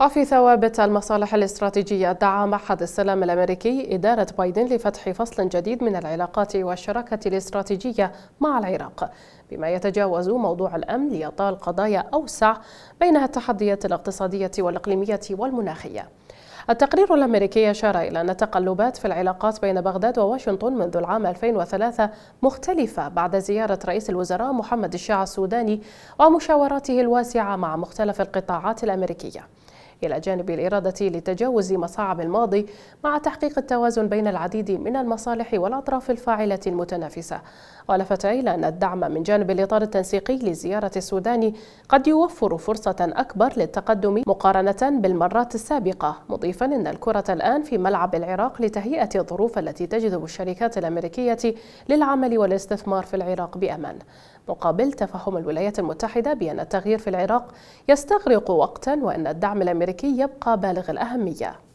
وفي ثوابت المصالح الاستراتيجية دعا معهد السلام الأمريكي إدارة بايدن لفتح فصل جديد من العلاقات والشراكة الاستراتيجية مع العراق بما يتجاوز موضوع الأمن ليطال قضايا أوسع بينها التحديات الاقتصادية والإقليمية والمناخية التقرير الأمريكي أشار إلى أن التقلبات في العلاقات بين بغداد وواشنطن منذ العام 2003 مختلفة بعد زيارة رئيس الوزراء محمد الشاع السوداني ومشاوراته الواسعة مع مختلف القطاعات الأمريكية إلى جانب الإرادة لتجاوز مصاعب الماضي مع تحقيق التوازن بين العديد من المصالح والأطراف الفاعلة المتنافسة ولفت إلى أن الدعم من جانب الإطار التنسيقي لزيارة السودان قد يوفر فرصة أكبر للتقدم مقارنة بالمرات السابقة مضيفا أن الكرة الآن في ملعب العراق لتهيئة الظروف التي تجذب الشركات الأمريكية للعمل والاستثمار في العراق بأمان مقابل تفهم الولايات المتحدة بأن التغيير في العراق يستغرق وقتا وأن الدعم الأمريكي يبقى بالغ الأهمية